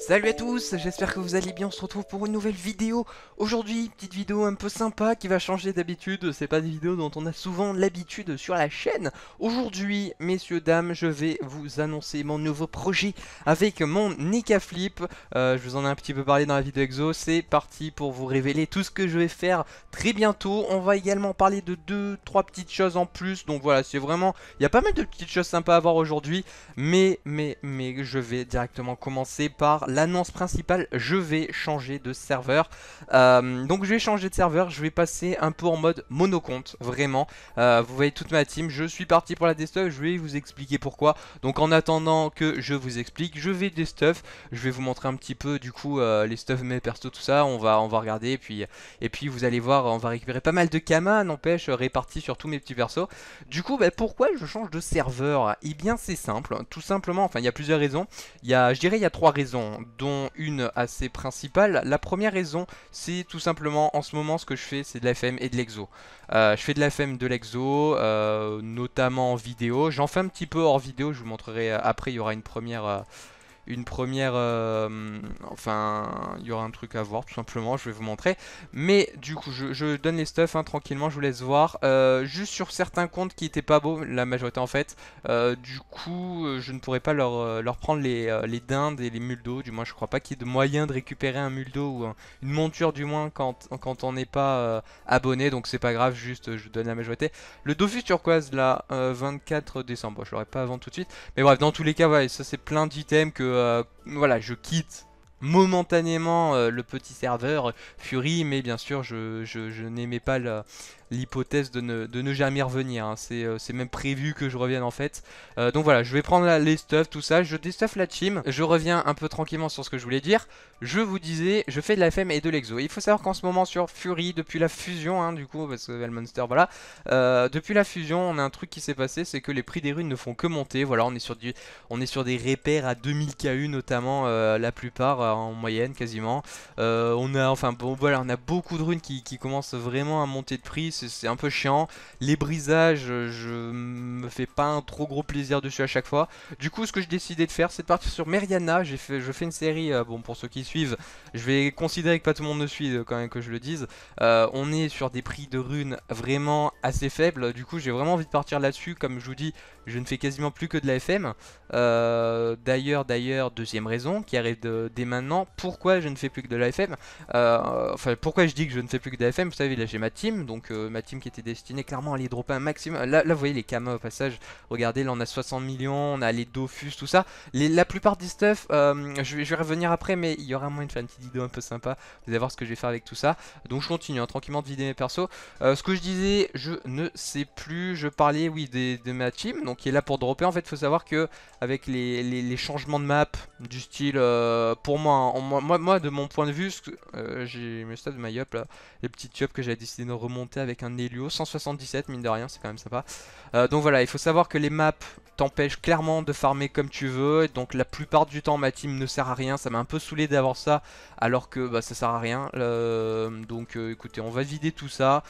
Salut à tous, j'espère que vous allez bien, on se retrouve pour une nouvelle vidéo Aujourd'hui, petite vidéo un peu sympa qui va changer d'habitude, c'est pas des vidéos dont on a souvent l'habitude sur la chaîne Aujourd'hui, messieurs, dames, je vais vous annoncer mon nouveau projet avec mon Nika Flip euh, Je vous en ai un petit peu parlé dans la vidéo EXO, c'est parti pour vous révéler tout ce que je vais faire très bientôt On va également parler de deux, trois petites choses en plus, donc voilà, c'est vraiment... Il y a pas mal de petites choses sympas à voir aujourd'hui, mais, mais, mais je vais directement commencer par l'annonce principale, je vais changer de serveur. Euh, donc je vais changer de serveur, je vais passer un peu en mode monocompte, vraiment. Euh, vous voyez toute ma team, je suis parti pour la destuff, je vais vous expliquer pourquoi. Donc en attendant que je vous explique, je vais destuff, je vais vous montrer un petit peu du coup euh, les stuff mes persos, tout ça, on va, va regarder et puis, et puis vous allez voir, on va récupérer pas mal de Kama, n'empêche, répartis sur tous mes petits persos. Du coup, bah, pourquoi je change de serveur Et eh bien c'est simple, tout simplement, enfin il y a plusieurs raisons. Il y je dirais il y a trois raisons dont une assez principale. La première raison, c'est tout simplement en ce moment ce que je fais, c'est de la et de l'exo. Euh, je fais de la de l'exo, euh, notamment en vidéo. J'en fais un petit peu hors vidéo, je vous montrerai euh, après, il y aura une première une première... Euh, enfin, il y aura un truc à voir tout simplement, je vais vous montrer. Mais du coup, je, donne les stuff hein, tranquillement, je vous laisse voir. Euh, juste sur certains comptes qui étaient pas beaux, la majorité en fait, euh, du coup, je ne pourrais pas leur, leur prendre les, les dindes et les muldos. Du moins, je crois pas qu'il y ait de moyen de récupérer un muldo ou une monture du moins quand, quand on n'est pas abonné. Donc c'est pas grave, juste je donne la majorité. Le Dofus turquoise là, 24 décembre, bon, je l'aurai pas avant tout de suite. Mais bref, dans tous les cas, ça c'est plein d'items que euh, voilà, je quitte momentanément euh, le petit serveur Fury, mais bien sûr je n'aimais pas le, l'hypothèse de ne, de ne, jamais revenir. Hein. Euh, c'est même prévu que je revienne en fait. Euh, donc voilà, je vais prendre les stuffs, tout ça. Je déstuff la team. Je reviens un peu tranquillement sur ce que je voulais dire. Je vous disais, je fais de la FM et de l'exo. Il faut savoir qu'en ce moment sur Fury, depuis la fusion, hein, du coup, parce que le monster, voilà. Euh, depuis la fusion, on a un truc qui s'est passé, c'est que les prix des runes ne font que monter. Voilà, on est sur, du, on est sur des repères à 2000 KU notamment, la plupart en moyenne quasiment. on a, enfin bon, voilà, on a beaucoup de runes qui, qui commencent vraiment à monter de prix c'est un peu chiant. Les brisages, euh, je me fais pas un trop gros plaisir dessus à chaque fois. Du coup, ce que j'ai décidé de faire, c'est de partir sur Meriana. Fait, je fais une série, euh, bon, pour ceux qui suivent, je vais considérer que pas tout le monde me suit euh, quand même que je le dise. on est sur des prix de runes vraiment assez faibles. Du coup, j'ai vraiment envie de partir là-dessus. Comme je vous dis, je ne fais quasiment plus que de la FM. d'ailleurs, d'ailleurs, deuxième raison qui arrive dès maintenant, pourquoi je ne fais plus que de la FM Enfin, pourquoi je dis que je ne fais plus que de la FM Vous savez, là j'ai ma team, donc ma team qui était destinée clairement à aller dropper un maximum. Là, là vous voyez les camas au passage. Regardez, là on a 60 millions, on a les Dofus, tout ça. la plupart des stuff, euh, je, vais, revenir après, mais il y aura moins de faire une petite vidéo un peu sympa. Vous allez voir ce que je vais faire avec tout ça. Donc je continue hein, tranquillement de vider mes persos. Euh, ce que je disais, je ne sais plus. Je parlais, oui, des, de ma team, donc qui est là pour dropper. En fait, faut savoir que avec les, les, changements de map du style, euh, pour hein, moi, moi, moi, de mon point de vue, j'ai mes stats de ma là, les petites up que j'avais décidé de remonter avec un Helio. 177, mine de rien, c'est quand même sympa. Euh, donc voilà, il faut savoir que les maps t'empêchent clairement de farmer comme tu veux. Et donc la plupart du temps, ma team ne sert à rien. Ça m'a un peu saoulé d'avoir ça, alors que bah, ça sert à rien. Euh, donc euh, écoutez, on va vider tout ça.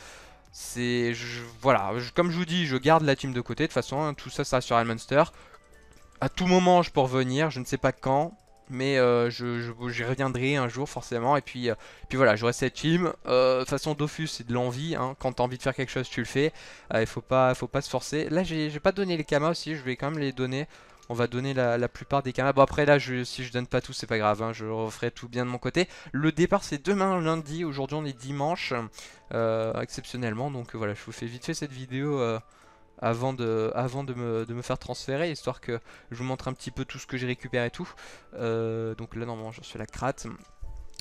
C'est... Voilà, comme je vous dis, je garde la team de côté. De toute façon, hein, tout ça, ça sur Elmonster À tout moment, je peux revenir. Je ne sais pas quand. Mais euh, je, j'y reviendrai un jour forcément. Et puis, euh, puis voilà, j'aurai cette team. façon, Dofus, c'est de l'envie. Hein. Quand t'as envie de faire quelque chose, tu le fais. Euh, il faut pas, faut pas se forcer. Là, j'ai, pas donné les camas aussi. Je vais quand même les donner. On va donner la, plupart des kamas. Bon, après, là, si je donne pas tout, c'est pas grave. Hein. Je referai tout bien de mon côté. Le départ, c'est demain lundi. Aujourd'hui, on est dimanche. exceptionnellement. Donc voilà, je vous fais vite fait cette vidéo avant de, avant de, me, faire transférer, histoire que je vous montre un petit peu tout ce que j'ai récupéré et tout. Euh, donc là, normalement, je suis la crate.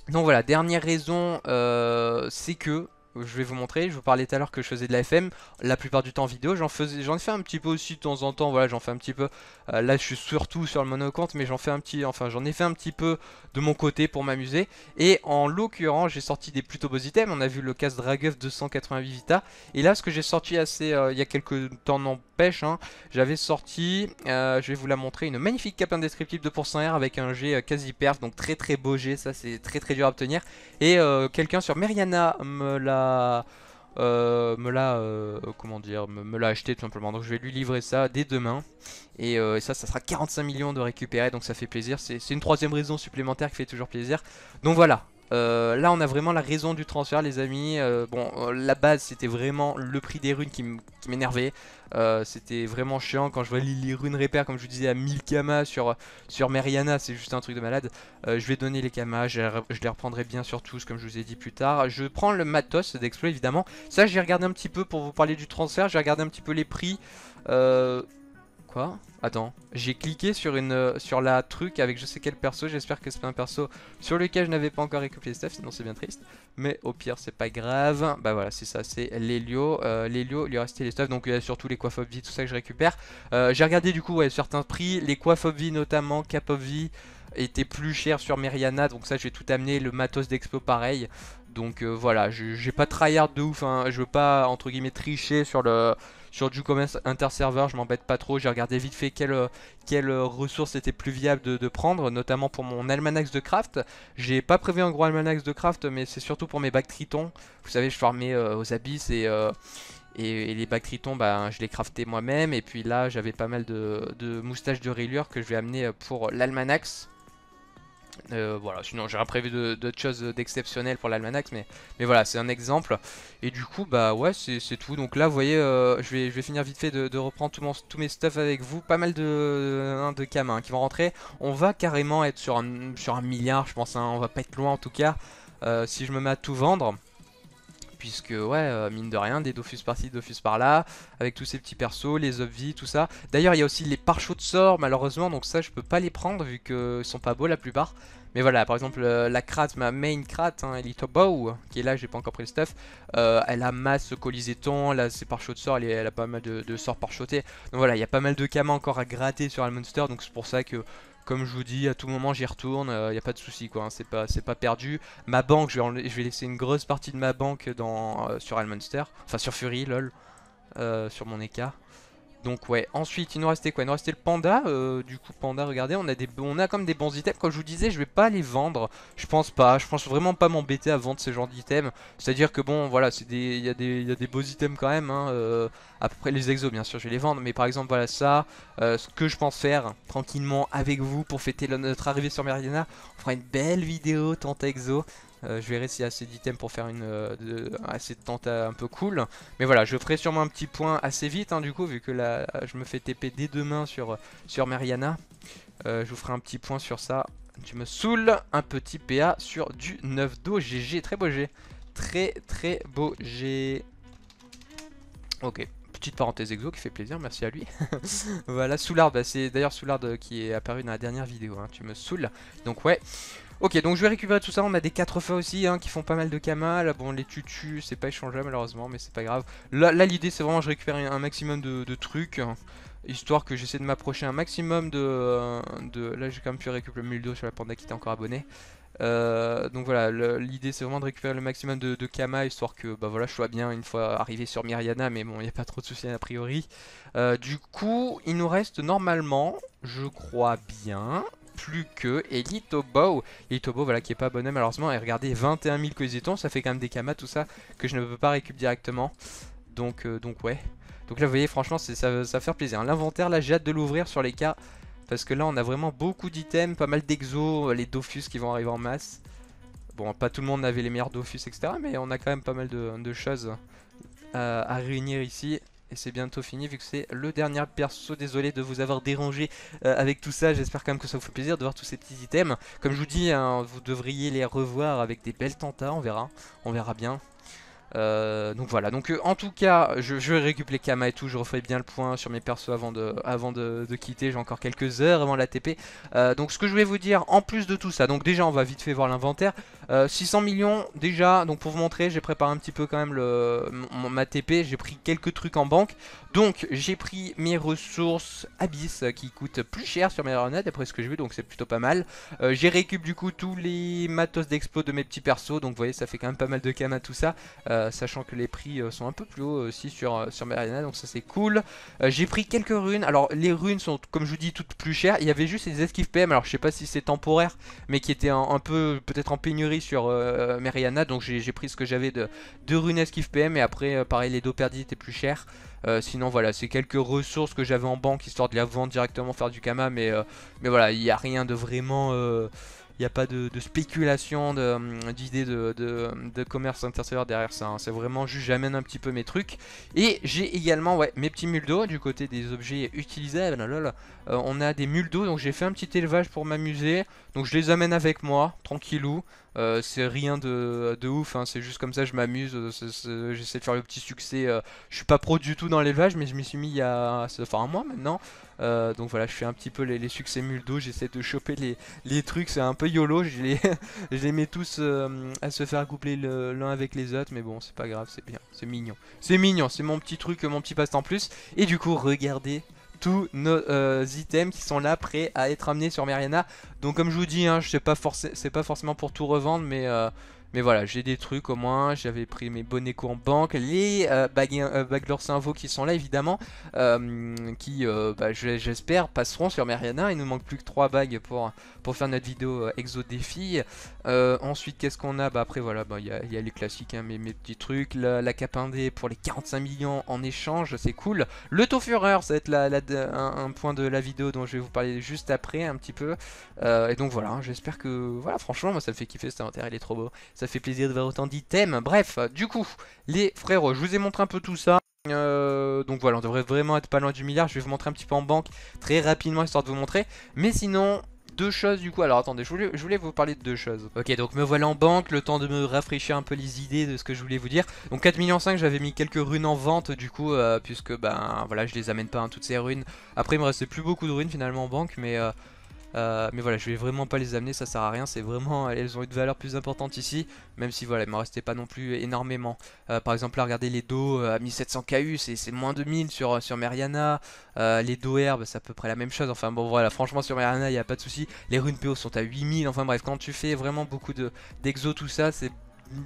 Donc voilà, dernière raison, euh, c'est que je vais vous montrer, je vous parlais tout à l'heure que je faisais de la FM, la plupart du temps vidéo, j'en faisais, j'en ai fait un petit peu aussi de temps en temps, voilà, j'en fais un petit peu, euh, là je suis surtout sur le monocompte, mais j'en fais un petit, enfin j'en ai fait un petit peu de mon côté pour m'amuser, et en l'occurrence j'ai sorti des plutôt beaux items, on a vu le casse Dragueuf 288 Vita, et là ce que j'ai sorti assez, euh, il y a quelques temps n'empêche, hein, j'avais sorti, euh, je vais vous la montrer, une magnifique cape indescriptible de R avec un G quasi perf, donc très très beau G, ça c'est très très dur à obtenir, et quelqu'un sur Meriana me l'a euh, me l'a euh, comment dire me, l'a acheté tout simplement donc je vais lui livrer ça dès demain et, euh, et ça ça sera 45 millions de récupérer donc ça fait plaisir c'est une troisième raison supplémentaire qui fait toujours plaisir donc voilà euh, là on a vraiment la raison du transfert les amis euh, Bon euh, la base c'était vraiment le prix des runes qui m'énervait C'était vraiment chiant quand je vois les, runes repères comme je vous disais à 1000 kamas sur, sur Meriana C'est juste un truc de malade Je vais donner les kamas, je, les reprendrai bien sur tous comme je vous ai dit plus tard Je prends le matos d'exploit évidemment Ça j'ai regardé un petit peu pour vous parler du transfert J'ai regardé un petit peu les prix Attends, j'ai cliqué sur une euh, sur la truc avec je sais quel perso, j'espère que c'est un perso sur lequel je n'avais pas encore récupéré les stuffs, sinon c'est bien triste. Mais au pire, c'est pas grave. Bah voilà, c'est ça, c'est l'Elio. Euh, il lui restait les stuffs, donc il euh, y surtout les coiffes tout ça que je récupère. Euh, j'ai regardé du coup ouais, certains prix, les coiffes of notamment, cap of vie était plus cher sur Meriana donc ça je vais tout amener, le matos d'expo pareil donc euh, voilà, voilà, j'ai pas tryhard de ouf, hein. je veux pas entre guillemets tricher sur le sur commerce Interserver, je m'embête pas trop, j'ai regardé vite fait quelle, ressources ressource plus viable de, prendre, notamment pour mon almanax de craft. J'ai pas prévu un gros almanax de craft, mais c'est surtout pour mes bacs tritons, Vous savez, je farmais euh, aux abysses euh, et, et, les bacs tritons bah, je les craftais moi-même. Et puis là, j'avais pas mal de, de moustaches de rayures que je vais amener pour l'almanax. Euh, voilà, sinon j'aurais prévu d'autres choses d'exceptionnel pour l'almanach, mais, mais voilà, c'est un exemple. Et du coup, bah ouais, c'est tout. Donc là, vous voyez, euh, je, vais, je vais finir vite fait de, reprendre tout tous mes stuff avec vous. Pas mal de, de, de hein, qui vont rentrer. On va carrément être sur un, sur un milliard, je pense. Hein. On va pas être loin en tout cas, euh, si je me mets à tout vendre. Puisque, ouais, euh, mine de rien, des Dofus par-ci, Dofus par-là, avec tous ces petits persos, les obvies, tout ça. D'ailleurs, il y a aussi les pare de sort, malheureusement, donc ça, je peux pas les prendre vu qu'ils sont pas beaux la plupart. Mais voilà, par exemple, euh, la crate, ma main crate, hein, Elite Bow, qui est là, j'ai pas encore pris le stuff, euh, elle a masse coliséton, là, ses par chaud de sort, elle, a pas mal de, sorts par Donc voilà, il y a pas mal de camas encore à gratter sur Almonster, donc c'est pour ça que comme je vous dis, à tout moment j'y retourne, il euh, n'y a pas de souci quoi, hein, c'est pas, pas perdu. Ma banque, je vais, laisser une grosse partie de ma banque dans, euh, sur Almonster, enfin sur Fury, lol, euh, sur mon écart. Donc ouais, ensuite il nous restait quoi Il nous restait le panda, euh, du coup panda regardez on a des on a comme des bons items, comme je vous disais je vais pas les vendre, je pense pas, je pense vraiment pas m'embêter à vendre ces genre d'items, c'est à dire que bon voilà c'est des, il y, a des, y des beaux items quand même, hein, euh, à les exos bien sûr je vais les vendre, mais par exemple voilà ça, euh, ce que je pense faire tranquillement avec vous pour fêter notre arrivée sur Meridiana, on fera une belle vidéo tant exo, euh, je verrai s'il y a assez d'items pour faire une, euh, assez de euh, un peu cool. Mais voilà, je ferai sûrement un petit point assez vite hein, du coup, vu que là je me fais TP dès demain sur, sur Mariana. je vous ferai un petit point sur ça. Tu me saoules. Un petit PA sur du 9 do GG. Très beau G. Très très beau G. Ok petite parenthèse exo qui fait plaisir, merci à lui. voilà, Soulard, bah, c'est d'ailleurs Soulard qui est apparu dans la dernière vidéo, hein. tu me saoules. Donc ouais, Ok, donc je vais récupérer tout ça. On a des 4 feux aussi hein, qui font pas mal de kama. Là, bon, les tutus, c'est pas échangeable malheureusement, mais c'est pas grave. Là, l'idée, c'est vraiment je récupère un maximum de, trucs. Hein, histoire que j'essaie de m'approcher un maximum euh, de, Là j'ai quand même pu récupérer le muldo sur la panda qui était encore abonné. Euh, donc voilà, l'idée c'est vraiment de récupérer le maximum de, de, Kama, histoire que bah voilà, je sois bien une fois arrivé sur Myriana, mais bon, il a pas trop de soucis a priori. Euh, du coup, il nous reste normalement, je crois bien, plus que. Et Bow. voilà, qui est pas abonné malheureusement. Et regardez, 21 000 cohésitons, ça fait quand même des kamas, tout ça, que je ne peux pas récupérer directement. Donc, euh, donc ouais. Donc là, vous voyez, franchement, ça va faire plaisir. Hein. L'inventaire, là, j'ai hâte de l'ouvrir sur les cas. Parce que là, on a vraiment beaucoup d'items, pas mal d'exos, euh, les Dofus qui vont arriver en masse. Bon, pas tout le monde avait les meilleurs Dofus, etc. Mais on a quand même pas mal de, choses euh, à réunir ici. Et c'est bientôt fini vu que c'est le dernier perso. Désolé de vous avoir dérangé euh, avec tout ça. J'espère quand même que ça vous fait plaisir de voir tous ces petits items. Comme je vous dis, hein, vous devriez les revoir avec des belles tentas. On verra. On verra bien. Euh, donc voilà, donc euh, en tout cas, je, je récupère les Kama et tout, je refais bien le point sur mes persos avant de, avant de, quitter, j'ai encore quelques heures avant la TP. donc ce que je vais vous dire, en plus de tout ça, donc déjà on va vite fait voir l'inventaire. 600 euh, millions déjà, donc pour vous montrer, j'ai préparé un petit peu quand même le, ma TP, j'ai pris quelques trucs en banque. Donc j'ai pris mes ressources Abyss euh, qui coûtent plus cher sur mes d'après ce que j'ai vu, donc c'est plutôt pas mal. Euh, j'ai récup du coup tous les matos d'explo de mes petits persos, donc vous voyez ça fait quand même pas mal de cam à tout ça, sachant que les prix sont un peu plus hauts aussi sur, sur mes donc ça c'est cool. j'ai pris quelques runes, alors les runes sont comme je vous dis toutes plus chères, il y avait juste Des esquives PM, alors je sais pas si c'est temporaire, mais qui étaient un peu peut-être en pénurie sur euh, Mariana donc j'ai pris ce que j'avais de, de qui PM, et après, euh, pareil, les dos perdus étaient plus chers. Euh, sinon voilà c'est quelques ressources que j'avais en banque histoire de les vendre directement faire du kama mais, mais voilà il n'y a rien de vraiment il n'y a pas de, spéculation d'idée de, commerce intérieur derrière ça hein. c'est vraiment juste j'amène un petit peu mes trucs et j'ai également ouais, mes petits muldos du côté des objets utilisables ah on a des muldos donc j'ai fait un petit élevage pour m'amuser donc je les amène avec moi tranquillou euh, c'est rien de, ouf, hein. c'est juste comme ça, je m'amuse, euh, j'essaie de faire le petit succès. Euh. je suis pas pro du tout dans l'élevage, mais je m'y suis mis il y a un mois maintenant. donc voilà, je fais un petit peu les, succès muldo, j'essaie de choper les, trucs, c'est un peu YOLO, je les, mets tous à se faire coupler l'un avec les autres, mais bon, c'est pas grave, c'est bien, c'est mignon. C'est mignon, c'est mon petit truc, mon petit passe en plus. Et du coup, regardez tous nos euh, items qui sont là prêts à être amenés sur Mariana. Donc comme je vous dis, hein, c'est pas forcément pour tout revendre, mais euh, mais voilà, j'ai des trucs au moins. J'avais pris mes bonnets en banque, les euh, Baglor euh, Vaux qui sont là évidemment, euh, qui euh, bah, j'espère passeront sur Mariana. Il nous manque plus que trois bagues pour, pour faire notre vidéo exo défi. ensuite, qu'est-ce qu'on a bah, Après, voilà, bah, il y, a, y, a les classiques, hein, mes, petits trucs. La, la Capindé pour les 45 millions en échange, c'est cool. Le Taux Fureur, ça va être la, un, point de la vidéo dont je vais vous parler juste après un petit peu. et donc voilà, hein, j'espère que... Voilà, franchement, moi ça me fait kiffer cet inventaire, il est trop beau fait plaisir de voir autant d'items. Bref, du coup, les frères, je vous ai montré un peu tout ça. Euh, donc voilà, on devrait vraiment être pas loin du milliard. Je vais vous montrer un petit peu en banque très rapidement, histoire de vous montrer. Mais sinon, deux choses du coup. Alors attendez, je voulais, vous parler de deux choses. Ok, donc me voilà en banque, le temps de me rafraîchir un peu les idées de ce que je voulais vous dire. Donc 4 millions 5, j'avais mis quelques runes en vente du coup, euh, puisque ben voilà, je les amène pas, hein, toutes ces runes. Après, il me restait plus beaucoup de runes finalement en banque, mais... Euh, euh, mais voilà, je vais vraiment pas les amener, ça sert à rien. C'est vraiment, elles ont une valeur plus importante ici. Même si voilà, il m'en restait pas non plus énormément. Euh, par exemple, là, regardez les dos euh, à 1700 KU, c'est moins de 1000 sur, sur Meriana. les dos herbes, c'est à peu près la même chose. Enfin bon, voilà, franchement, sur Meriana, il n'y a pas de souci. Les runes PO sont à 8000. Enfin bref, quand tu fais vraiment beaucoup d'exo, tout ça, c'est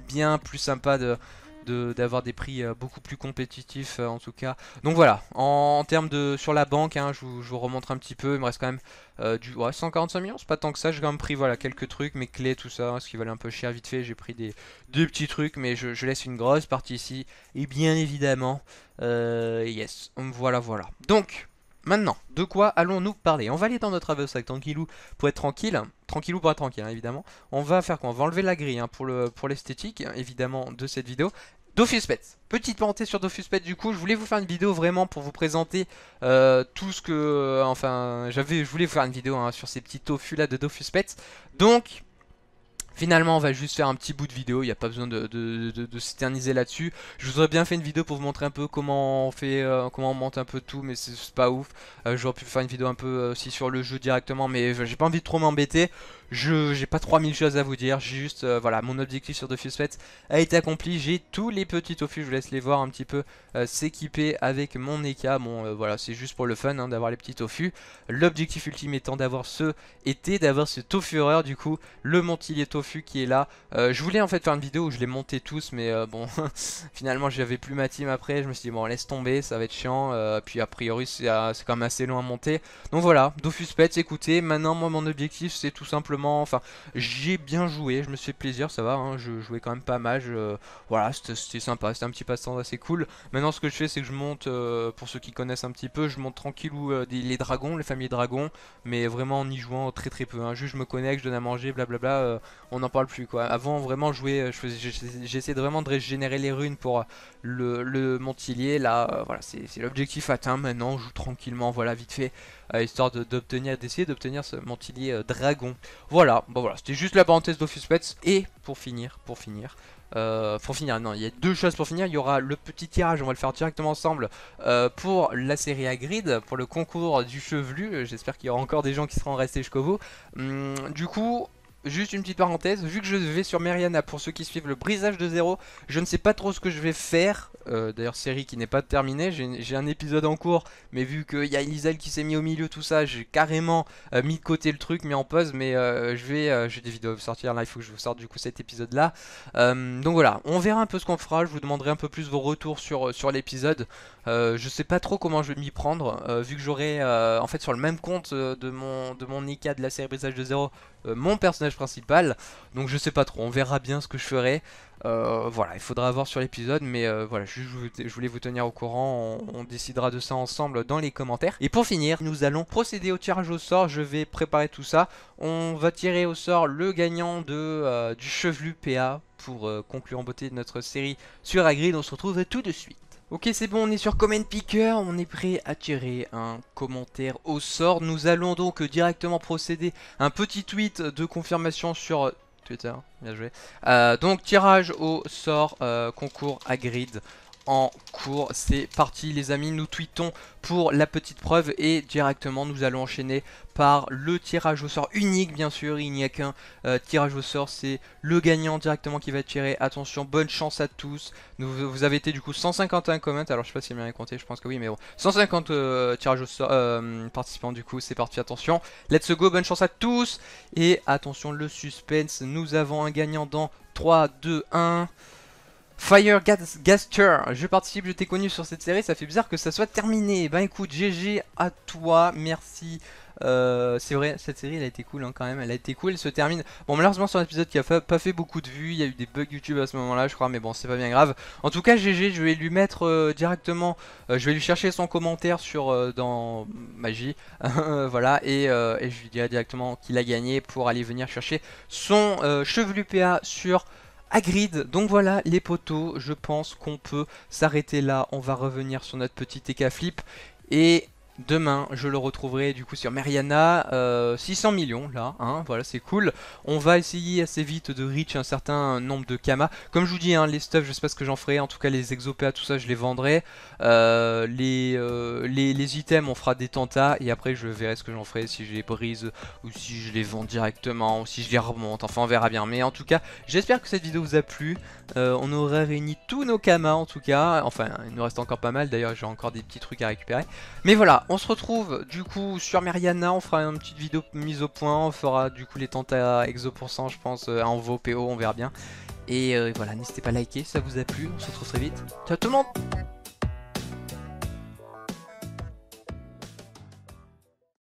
bien plus sympa de d'avoir des prix euh, beaucoup plus compétitifs euh, en tout cas. Donc voilà, en, termes de sur la banque, hein, je, vous, remontre un petit peu, il me reste quand même euh, du ouais, 145 millions, c'est pas tant que ça, j'ai quand même pris voilà, quelques trucs, mes clés, tout ça, hein, ce qui valait un peu cher vite fait, j'ai pris des, deux petits trucs, mais je, laisse une grosse partie ici, et bien évidemment, yes, voilà, voilà. Donc, Maintenant, de quoi allons-nous parler On va aller dans notre AveSac tranquillou pour être tranquille. Tranquillou pour être tranquille, hein, évidemment. On va faire quoi On va enlever la grille hein, pour l'esthétique, hein, évidemment, de cette vidéo. Dofus Pets. Petite parenthèse sur Dofus Pets du coup, je voulais vous faire une vidéo vraiment pour vous présenter euh, tout ce que... Euh, enfin, j'avais, je voulais vous faire une vidéo sur ces petits Tofus, là de Dofus Pets. Donc, Finalement on va juste faire un petit bout de vidéo, il n'y a pas besoin de, s'éterniser là-dessus. Je vous aurais bien fait une vidéo pour vous montrer un peu comment on fait, euh, comment on monte un peu tout, mais c'est pas ouf. Euh, j'aurais pu faire une vidéo un peu euh, aussi sur le jeu directement, mais j'ai pas envie de trop m'embêter. Je j'ai pas 3000 choses à vous dire, juste euh, voilà, mon objectif sur Dofus pets a été accompli. J'ai tous les petits Tofus je vous laisse les voir un petit peu euh, s'équiper avec mon Eka. Bon euh, voilà, c'est juste pour le fun hein, d'avoir les petits Tofus. L'objectif ultime étant d'avoir ce été d'avoir ce Tofureur du coup, le Montilier Tofu qui est là. je voulais en fait faire une vidéo où je les montais tous mais bon, finalement j'avais plus ma team après, je me suis dit bon, laisse tomber, ça va être chiant puis a priori c'est quand même assez long à monter. Donc voilà, Dofus Pets écoutez, maintenant moi mon objectif c'est tout simplement Enfin, j'ai bien joué, je me suis fait plaisir, ça va. Hein, je jouais quand même pas mal. voilà, c'était sympa, c'était un petit passe-temps assez cool. Maintenant, ce que je fais, c'est que je monte, euh, pour ceux qui connaissent un petit peu, je monte tranquille euh, les dragons, les familles dragons, mais vraiment en y jouant très très peu. Hein. Juste, je me connecte, je donne à manger, blablabla. Euh, on n'en parle plus quoi. Avant, vraiment, jouer, j'essayais vraiment de régénérer les runes pour le, le montilier. Là, voilà, c'est l'objectif atteint. Maintenant, on joue tranquillement, voilà, vite fait. Euh, histoire d'obtenir, d'essayer d'obtenir ce Montilier euh, Dragon. Voilà, bon voilà, c'était juste la parenthèse d'Office Pets. Et pour finir, pour finir, euh, pour finir, non, il y a deux choses pour finir. Il y aura le petit tirage, on va le faire directement ensemble pour la série à grid, pour le concours du chevelu. J'espère qu'il y aura encore des gens qui seront restés jusqu'au bout. Hum, du coup, juste une petite parenthèse, vu que je vais sur Meriana, pour ceux qui suivent le brisage de zéro, je ne sais pas trop ce que je vais faire. Euh, d'ailleurs, série qui n'est pas terminée, j'ai un épisode en cours, mais vu qu'il y a Elisal qui s'est mis au milieu, tout ça, j'ai carrément euh, mis de côté le truc, mis en pause, mais euh, je vais, j'ai des vidéos à sortir là, il faut que je vous sorte du coup cet épisode là. donc voilà, on verra un peu ce qu'on fera, je vous demanderai un peu plus vos retours sur, sur l'épisode. je sais pas trop comment je vais m'y prendre, vu que j'aurai en fait sur le même compte de mon, de mon Nika de la série brisage de zéro, mon personnage principal. Donc je sais pas trop, on verra bien ce que je ferai. Euh, voilà, il faudra voir sur l'épisode, mais euh, voilà, je, voulais vous tenir au courant, on, décidera de ça ensemble dans les commentaires. Et pour finir, nous allons procéder au tirage au sort, je vais préparer tout ça. On va tirer au sort le gagnant de, euh, du chevelu PA pour conclure en beauté notre série sur Agri. on se retrouve tout de suite. Ok c'est bon on est sur Comment Picker, on est prêt à tirer un commentaire au sort. Nous allons donc directement procéder à un petit tweet de confirmation sur euh, Twitter, bien joué. Euh, donc tirage au sort euh, concours à grid en cours. C'est parti les amis, nous tweetons pour la petite preuve et directement nous allons enchaîner par le tirage au sort unique bien sûr, il n'y a qu'un euh, tirage au sort, c'est le gagnant directement qui va tirer, attention, bonne chance à tous, nous, vous avez été du coup 151 commentaires. alors je sais pas si bien compté, je pense que oui mais bon, 150 euh, tirages au sort, euh, participants du coup, c'est parti, attention, let's go, bonne chance à tous, et attention le suspense, nous avons un gagnant dans 3, 2, 1... Fire Gaster, je participe, je t'ai connu sur cette série, ça fait bizarre que ça soit terminé. Ben écoute, GG à toi, merci. Euh, c'est vrai, cette série elle a été cool hein, quand même, elle a été cool, elle se termine. Bon malheureusement sur l'épisode qui a pas fait beaucoup de vues, il y a eu des bugs YouTube à ce moment-là je crois, mais bon c'est pas bien grave. En tout cas GG, je vais lui mettre euh, directement, euh, je vais lui chercher son commentaire sur dans Magie, voilà, et, et, je lui dirai directement qu'il a gagné pour aller venir chercher son chevelu PA sur grid, Donc voilà les poteaux, je pense qu'on peut s'arrêter là. On va revenir sur notre petit Ekaflip Et Demain, je le retrouverai du coup sur Mariana, 600 euh, millions là, hein, voilà c'est cool. On va essayer assez vite de reach un certain nombre de kamas. Comme je vous dis, hein, les stuff, je sais pas ce que j'en ferai, en tout cas les exopéas, tout ça, je les vendrai. Euh, euh, les, les, items, on fera des tentats et après je verrai ce que j'en ferai, si je les brise ou si je les vends directement ou si je les remonte, enfin on verra bien. Mais en tout cas, j'espère que cette vidéo vous a plu. on aura réuni tous nos kamas en tout cas, enfin il nous reste encore pas mal, d'ailleurs j'ai encore des petits trucs à récupérer. Mais voilà on se retrouve du coup sur Mariana, on fera une petite vidéo mise au point, on fera du coup les tentes à exo je pense, euh, en VOPO, on verra bien. Et euh, voilà, n'hésitez pas à liker, ça vous a plu, on se retrouve très vite. Ciao tout le monde